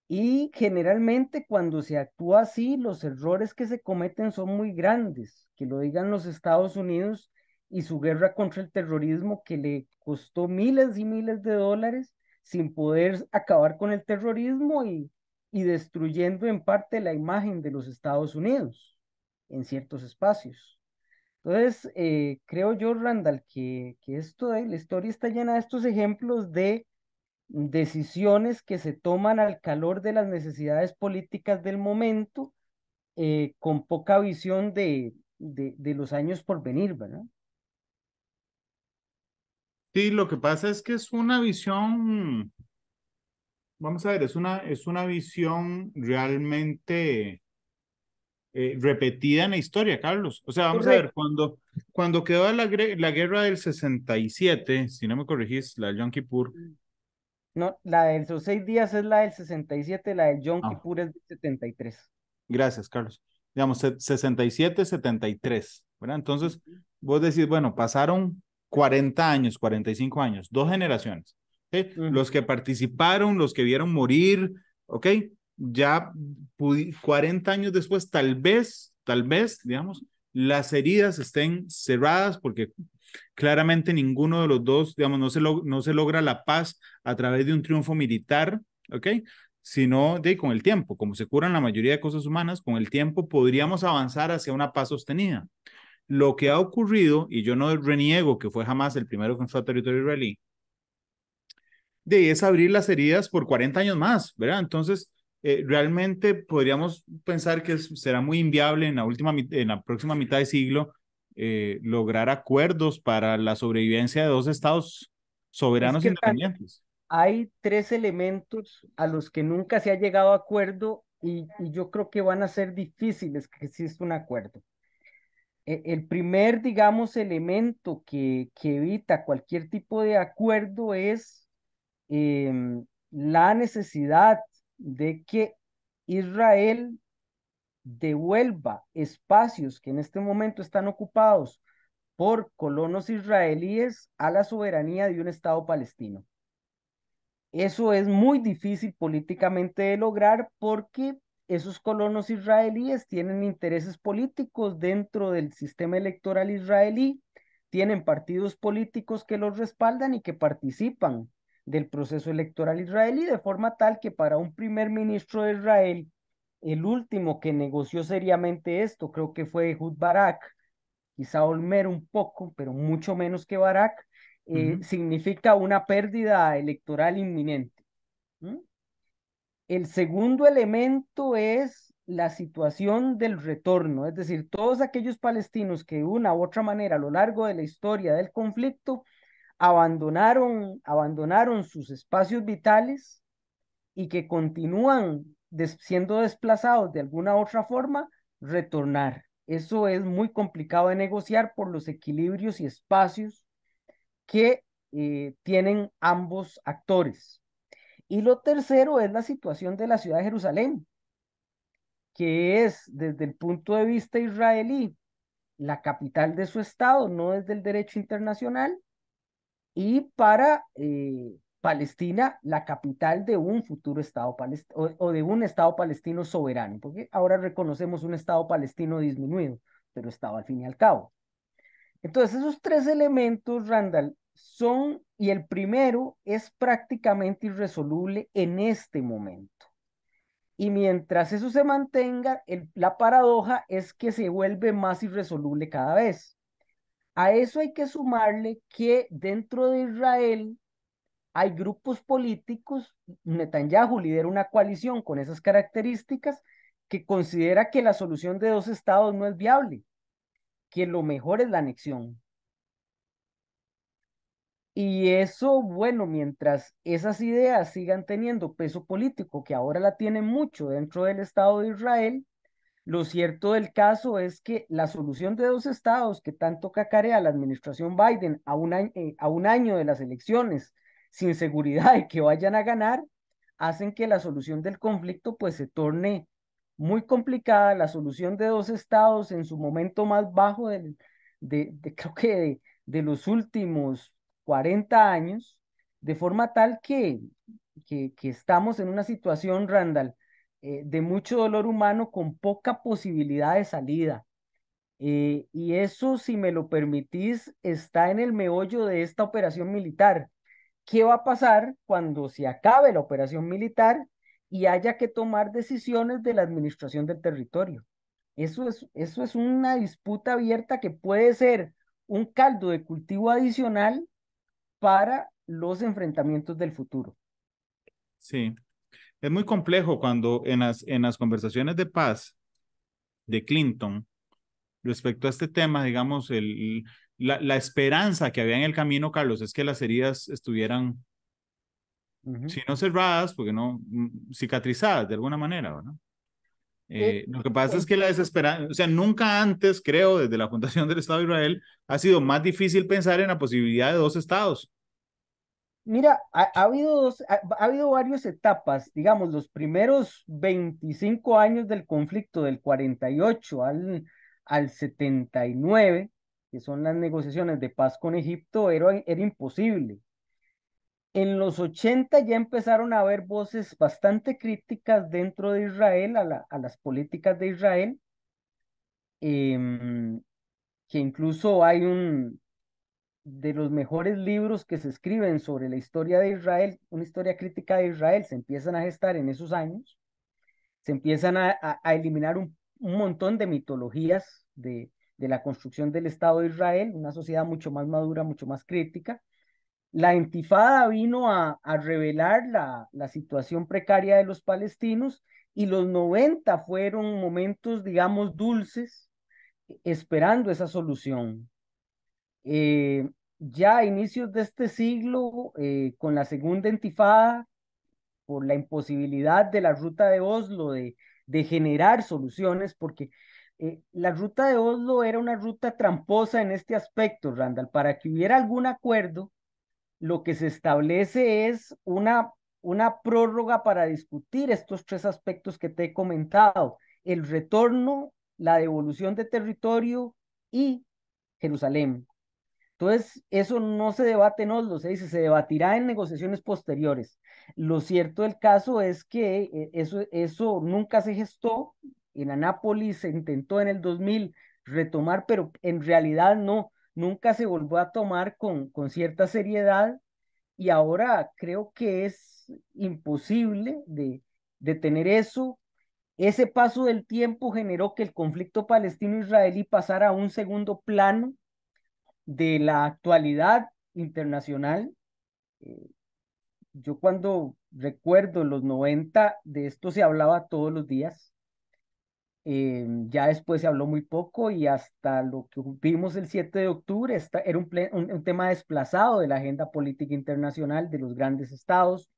Speaker 2: y generalmente cuando se actúa así, los errores que se cometen son muy grandes, que lo digan los Estados Unidos y su guerra contra el terrorismo que le costó miles y miles de dólares sin poder acabar con el terrorismo y, y destruyendo en parte la imagen de los Estados Unidos en ciertos espacios. Entonces, eh, creo yo, Randall, que, que esto de la historia está llena de estos ejemplos de decisiones que se toman al calor de las necesidades políticas del momento, eh, con poca visión de, de, los años por venir, ¿verdad?
Speaker 1: Sí, lo que pasa es que es una visión, vamos a ver, es una, es una visión realmente eh, repetida en la historia, Carlos. O sea, vamos a ver, cuando, cuando quedó la, la, guerra del 67, si no me corregís, la de Yom Kippur.
Speaker 2: No, la de esos seis días es la del 67, la del Yom ah. Kippur es del 73.
Speaker 1: Gracias, Carlos. Digamos, 67, 73, ¿verdad? Entonces, vos decís, bueno, pasaron 40 años, 45 años, dos generaciones. Los que participaron, los que vieron morir, ¿ok? ya 40 años después, tal vez, tal vez, digamos, las heridas estén cerradas porque claramente ninguno de los dos, digamos, no se, no se logra la paz a través de un triunfo militar, ¿ok? Sino de con el tiempo, como se curan la mayoría de cosas humanas, con el tiempo podríamos avanzar hacia una paz sostenida. Lo que ha ocurrido, y yo no reniego que fue jamás el primero que entró a territorio israelí, de es abrir las heridas por 40 años más, ¿verdad? Entonces, eh, realmente podríamos pensar que será muy inviable en la, última, en la próxima mitad de siglo eh, lograr acuerdos para la sobrevivencia de dos estados soberanos independientes.
Speaker 2: Hay tres elementos a los que nunca se ha llegado a acuerdo y, yo creo que van a ser difíciles que exista un acuerdo. E, el primer, digamos, elemento que, que evita cualquier tipo de acuerdo es em, la necesidad de que Israel devuelva espacios que en este momento están ocupados por colonos israelíes a la soberanía de un Estado palestino. Eso es muy difícil políticamente de lograr porque esos colonos israelíes tienen intereses políticos dentro del sistema electoral israelí, tienen partidos políticos que los respaldan y que participan del proceso electoral israelí, de forma tal que para un primer ministro de Israel, el último que negoció seriamente esto, creo que fue Ehud Barak, quizá Olmer un poco, pero mucho menos que Barak, eh, significa una pérdida electoral inminente. El segundo elemento es la situación del retorno, es decir, todos aquellos palestinos que de una u otra manera a lo largo de la historia del conflicto abandonaron, abandonaron sus espacios vitales y que continúan siendo desplazados de alguna otra forma, retornar. Eso es muy complicado de negociar por los equilibrios y espacios que eh, tienen ambos actores. Y lo tercero es la situación de la ciudad de Jerusalén, que es desde el punto de vista israelí la capital de su estado, no desde el derecho internacional, y para eh, Palestina la capital de un futuro Estado palestino o de un Estado palestino soberano, porque ahora reconocemos un Estado palestino disminuido, pero Estado al fin y al cabo. Entonces, esos tres elementos, Randall, son, y el primero es prácticamente irresoluble en este momento. Y mientras eso se mantenga, la paradoja es que se vuelve más irresoluble cada vez. A eso hay que sumarle que dentro de Israel hay grupos políticos, Netanyahu lidera una coalición con esas características que considera que la solución de dos estados no es viable, que lo mejor es la anexión. Y eso, bueno, mientras esas ideas sigan teniendo peso político, que ahora la tiene mucho dentro del Estado de Israel, lo cierto del caso es que la solución de dos estados que tanto cacarea la administración Biden eh, a un, año, de las elecciones sin seguridad de que vayan a ganar, hacen que la solución del conflicto pues se torne muy complicada. La solución de dos estados en su momento más bajo de, creo que de, los últimos 40 años, de forma tal que, que, que estamos en una situación, Randall, eh, de mucho dolor humano con poca posibilidad de salida. Eh, y eso, si me lo permitís, está en el meollo de esta operación militar. ¿Qué va a pasar cuando se acabe la operación militar y haya que tomar decisiones de la administración del territorio? Eso es, eso es una disputa abierta que puede ser un caldo de cultivo adicional para los enfrentamientos del futuro.
Speaker 1: Sí, es muy complejo cuando en las, en las conversaciones de paz de Clinton respecto a este tema, digamos, el, la, esperanza que había en el camino, Carlos, es que las heridas estuvieran, si no cerradas, porque no, mm, cicatrizadas de alguna manera, no eh, lo que pasa es que la desesperanza, o sea, nunca antes, creo, desde la fundación del Estado de Israel, ha sido más difícil pensar en la posibilidad de dos estados.
Speaker 2: Mira, ha, habido dos, ha, habido varias etapas, digamos, los primeros 25 años del conflicto, del 48 al, al 79, que son las negociaciones de paz con Egipto, era, era imposible. En los 80 ya empezaron a haber voces bastante críticas dentro de Israel, a, a las políticas de Israel, em, que incluso hay un, de los mejores libros que se escriben sobre la historia de Israel, una historia crítica de Israel, se empiezan a gestar en esos años, se empiezan a, eliminar un, montón de mitologías de, la construcción del Estado de Israel, una sociedad mucho más madura, mucho más crítica. La intifada vino a, revelar la, la situación precaria de los palestinos y los 90 fueron momentos, digamos, dulces, esperando esa solución eh, ya a inicios de este siglo, eh, con la segunda entifada por la imposibilidad de la ruta de Oslo de, de generar soluciones, porque eh, la ruta de Oslo era una ruta tramposa en este aspecto, Randall. Para que hubiera algún acuerdo, lo que se establece es una, una prórroga para discutir estos tres aspectos que te he comentado, el retorno, la devolución de territorio y Jerusalén. Entonces, eso no se debate en Oslo, se dice, se debatirá en negociaciones posteriores. Lo cierto del caso es que eh, eso, eso nunca se gestó. En Anápolis se intentó en el 2000 retomar, pero en realidad no, nunca se volvió a tomar con, con cierta seriedad y ahora creo que es imposible de, de tener eso. Ese paso del tiempo generó que el conflicto palestino-israelí pasara a un segundo plano de la actualidad internacional. Eh, yo cuando recuerdo los 90, de esto se hablaba todos los días. Eh, ya después se habló muy poco y hasta lo que vimos el 7 de octubre era un tema desplazado de la agenda política internacional de los grandes estados.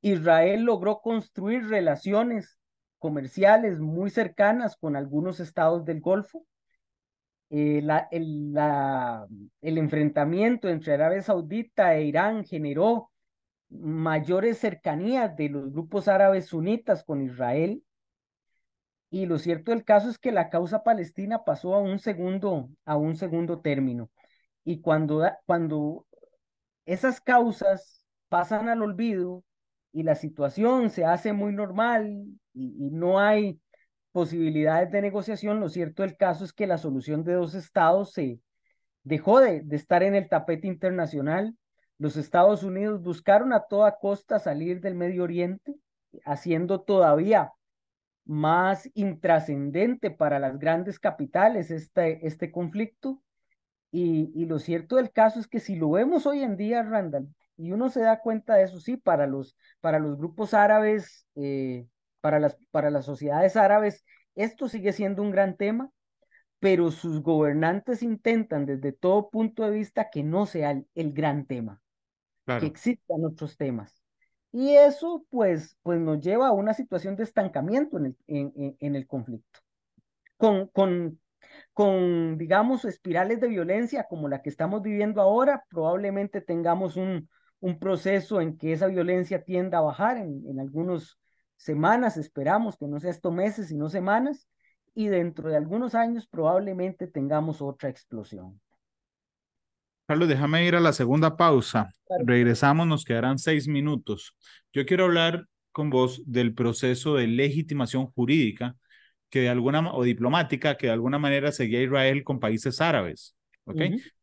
Speaker 2: Israel logró construir relaciones comerciales muy cercanas con algunos estados del Golfo, eh, el, enfrentamiento entre Arabia Saudita e Irán generó mayores cercanías de los grupos árabes sunitas con Israel. Y lo cierto del caso es que la causa palestina pasó a un segundo, a un segundo término. Y cuando, cuando esas causas pasan al olvido y la situación se hace muy normal y no hay posibilidades de negociación, lo cierto del caso es que la solución de dos estados se dejó de, de, estar en el tapete internacional. Los Estados Unidos buscaron a toda costa salir del Medio Oriente, haciendo todavía más intrascendente para las grandes capitales este, este conflicto. Y, y lo cierto del caso es que si lo vemos hoy en día, Randall, y uno se da cuenta de eso, sí, para los, para los grupos árabes, eh, para las, para las sociedades árabes esto sigue siendo un gran tema, pero sus gobernantes intentan desde todo punto de vista que no sea el, gran tema, que existan otros temas. Y eso pues, pues nos lleva a una situación de estancamiento en el, el conflicto, con, con, con, digamos, espirales de violencia como la que estamos viviendo ahora, probablemente tengamos un, un proceso en que esa violencia tienda a bajar en, en algunos semanas, esperamos que no sea esto meses, sino semanas, y dentro de algunos años probablemente tengamos otra explosión.
Speaker 1: Carlos, déjame ir a la segunda pausa. Regresamos, nos quedarán seis minutos. Yo quiero hablar con vos del proceso de legitimación jurídica que de alguna o diplomática que de alguna manera seguía Israel con países árabes, ¿ok?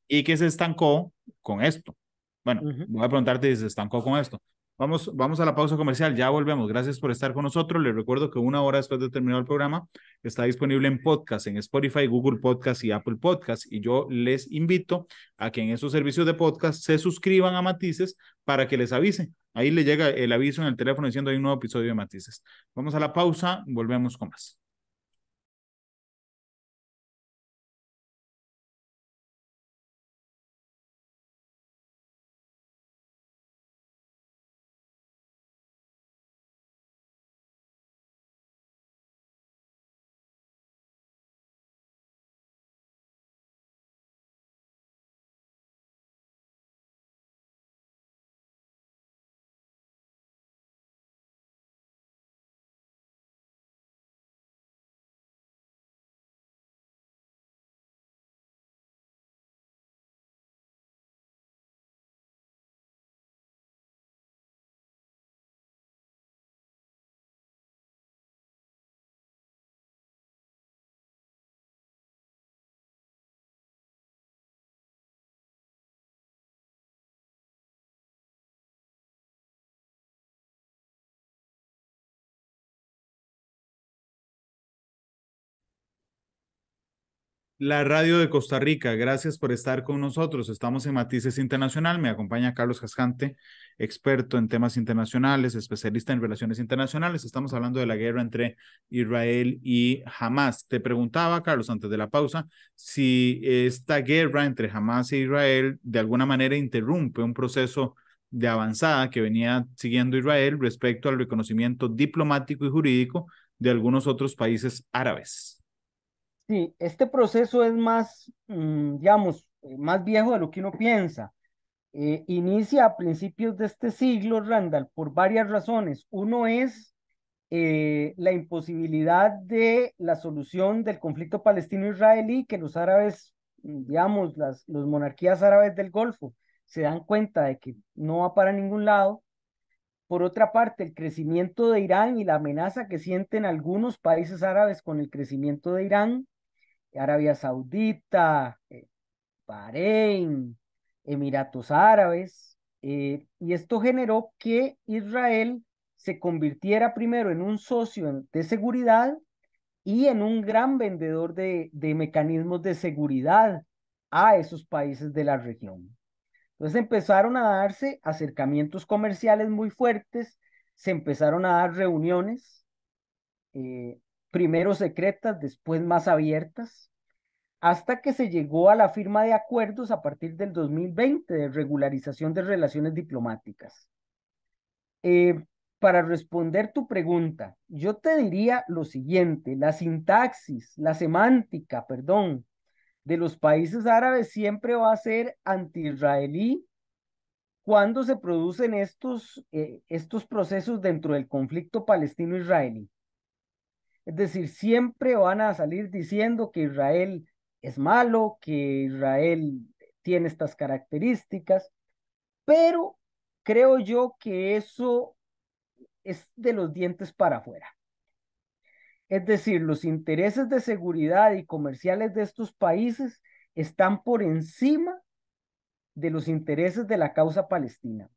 Speaker 1: Y que se estancó con esto. Bueno, voy a preguntarte si se estancó con esto. Vamos, vamos a la pausa comercial, ya volvemos. Gracias por estar con nosotros. Les recuerdo que una hora después de terminar el programa está disponible en podcast, en Spotify, Google Podcast y Apple Podcast. Y yo les invito a que en esos servicios de podcast se suscriban a Matices para que les avisen. Ahí le llega el aviso en el teléfono diciendo hay un nuevo episodio de Matices. Vamos a la pausa, volvemos con más. La radio de Costa Rica, gracias por estar con nosotros. Estamos en Matices Internacional. Me acompaña Carlos Cascante, experto en temas internacionales, especialista en relaciones internacionales. Estamos hablando de la guerra entre Israel y Hamas. Te preguntaba, Carlos, antes de la pausa, si esta guerra entre Hamas e Israel de alguna manera interrumpe un proceso de avanzada que venía siguiendo Israel respecto al reconocimiento diplomático y jurídico de algunos otros países árabes.
Speaker 2: Sí, este proceso es más, mm, digamos, eh, más viejo de lo que uno piensa. Eh, inicia a principios de este siglo, Randall, por varias razones. Uno es eh, la imposibilidad de la solución del conflicto palestino-israelí que los árabes, mm, digamos, las los monarquías árabes del Golfo se dan cuenta de que no va para ningún lado. Por otra parte, el crecimiento de Irán y la amenaza que sienten algunos países árabes con el crecimiento de Irán. Arabia Saudita, eh, Bahrein, Emiratos Árabes, eh, y esto generó que Israel se convirtiera primero en un socio de seguridad y en un gran vendedor de, mecanismos de seguridad a esos países de la región. Entonces empezaron a darse acercamientos comerciales muy fuertes, se empezaron a dar reuniones eh, primero secretas, después más abiertas, hasta que se llegó a la firma de acuerdos a partir del 2020 de regularización de relaciones diplomáticas. Eh, para responder tu pregunta, yo te diría lo siguiente, la sintaxis, la semántica, perdón, de los países árabes siempre va a ser anti-israelí cuando se producen estos, eh, estos procesos dentro del conflicto palestino-israelí. Es decir, siempre van a salir diciendo que Israel es malo, que Israel tiene estas características, pero creo yo que eso es de los dientes para afuera. Es decir, los intereses de seguridad y comerciales de estos países están por encima de los intereses de la causa palestina.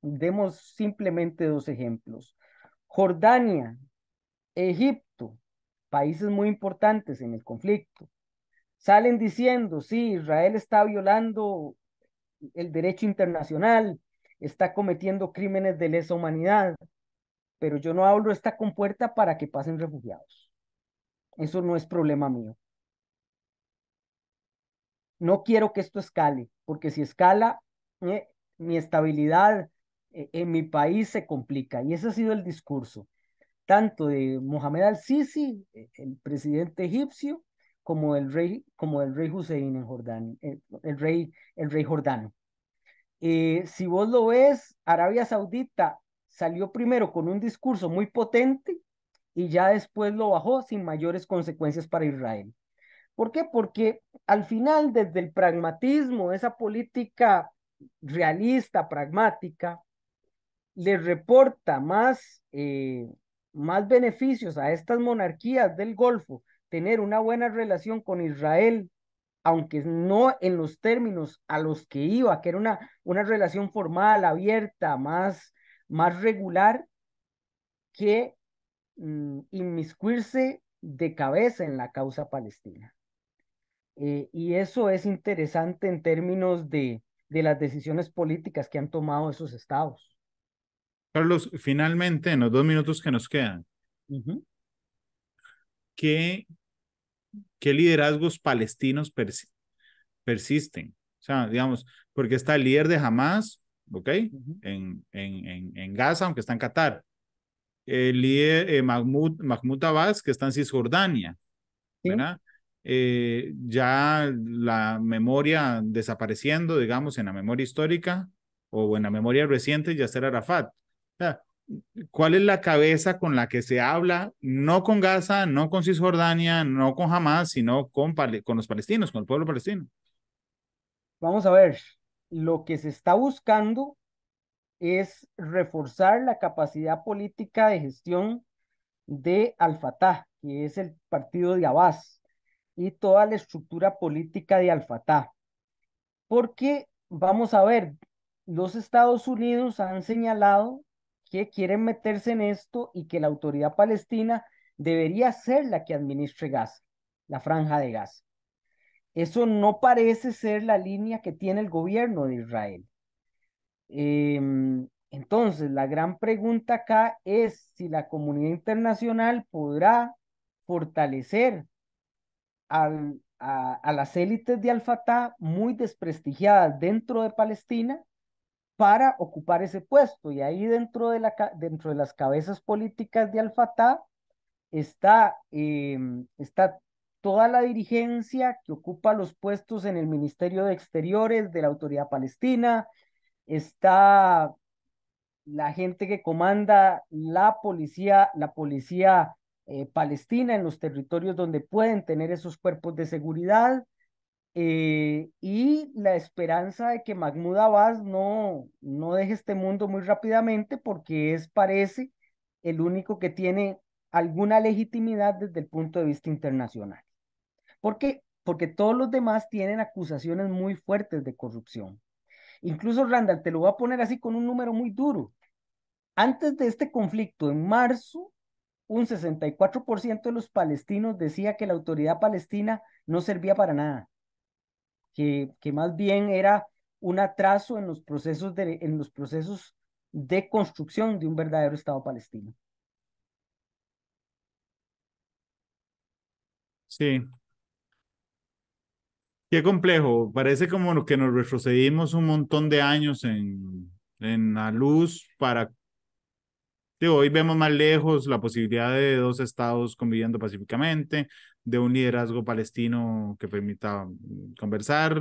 Speaker 2: Demos simplemente dos ejemplos. Jordania, Egipto, países muy importantes en el conflicto, salen diciendo, sí, Israel está violando el derecho internacional, está cometiendo crímenes de lesa humanidad, pero yo no abro esta compuerta para que pasen refugiados. Eso no es problema mío. No quiero que esto escale, porque si escala, eh, mi estabilidad eh, en mi país se complica. Y ese ha sido el discurso tanto de Mohamed al-Sisi, e, el presidente egipcio, como del rey, como el rey Hussein en Jordania, eh, el, rey, el rey jordano. Eh, si vos lo ves, Arabia Saudita salió primero con un discurso muy potente y ya después lo bajó sin mayores consecuencias para Israel. ¿Por qué? Porque al final, desde el pragmatismo, esa política realista, pragmática, le reporta más eh, más beneficios a estas monarquías del Golfo tener una buena relación con Israel, aunque no en los términos a los que iba, que era una, una relación formal, abierta, más, más regular, que mm, inmiscuirse de cabeza en la causa palestina. Eh, y eso es interesante en términos de, de las decisiones políticas que han tomado esos estados.
Speaker 1: Carlos, finalmente, en los dos minutos que nos quedan, ¿qué, ¿qué, liderazgos palestinos persisten? O sea, digamos, porque está el líder de Hamas, ¿ok? en, en, en, Gaza, aunque está en Qatar. El líder eh, Mahmoud, Abbas, que está en Cisjordania, eh, ya la memoria desapareciendo, digamos, en la memoria histórica o en la memoria reciente, ya será Arafat. ¿Cuál es la cabeza con la que se habla, no con Gaza, no con Cisjordania, no con Hamas, sino con, con los palestinos, con el pueblo palestino?
Speaker 2: Vamos a ver, lo que se está buscando es reforzar la capacidad política de gestión de Al-Fatah, que es el partido de Abbas, y toda la estructura política de Al-Fatah. Porque, vamos a ver, los Estados Unidos han señalado quieren meterse en esto y que la autoridad palestina debería ser la que administre gas la franja de gas Eso no parece ser la línea que tiene el gobierno de Israel. Em, entonces, la gran pregunta acá es si la comunidad internacional podrá fortalecer a, a, las élites de Al-Fatah muy desprestigiadas dentro de Palestina para ocupar ese puesto. Y ahí dentro de, la, dentro de las cabezas políticas de Al-Fatah está, em, está toda la dirigencia que ocupa los puestos en el Ministerio de Exteriores de la Autoridad Palestina, está la gente que comanda la policía, la policía eh, palestina en los territorios donde pueden tener esos cuerpos de seguridad, eh, y la esperanza de que Mahmoud Abbas no, no deje este mundo muy rápidamente porque es, parece, el único que tiene alguna legitimidad desde el punto de vista internacional. ¿Por qué? Porque todos los demás tienen acusaciones muy fuertes de corrupción. Incluso Randall, te lo voy a poner así con un número muy duro. Antes de este conflicto, en marzo, un 64% de los palestinos decía que la autoridad palestina no servía para nada que, más bien era un atraso en los procesos de, en los procesos de construcción de un verdadero Estado palestino.
Speaker 1: Sí. Qué complejo. Parece como que nos retrocedimos un montón de años en, en la luz para... Digo, hoy vemos más lejos la posibilidad de dos estados conviviendo pacíficamente, de un liderazgo palestino que permita mm, conversar,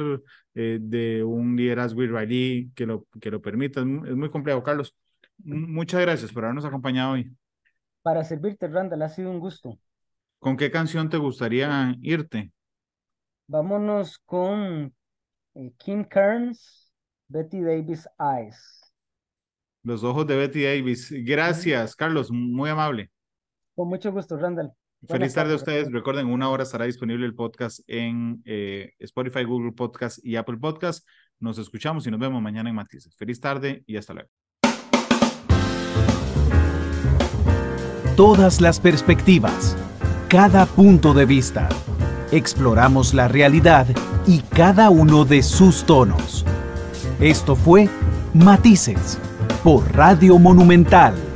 Speaker 1: eh, de un liderazgo israelí que lo, que lo permita. Es muy, complejo, Carlos. Muchas gracias por habernos acompañado hoy.
Speaker 2: Para servirte, Randall, ha sido un gusto.
Speaker 1: ¿Con qué canción te gustaría irte?
Speaker 2: Vámonos con eh, Kim Kearns, Betty Davis Eyes.
Speaker 1: Los ojos de Betty Davis. Gracias, Carlos, muy amable.
Speaker 2: Con mucho gusto, Randall. Feliz tarde a
Speaker 1: ustedes. Recuerden, una hora estará disponible el podcast en eh, Spotify, Google Podcast y Apple Podcast. Nos escuchamos y nos vemos mañana en Matices. Feliz tarde y hasta luego. Todas las perspectivas, cada punto de vista. Exploramos la realidad y cada uno de sus tonos. Esto fue Matices por Radio Monumental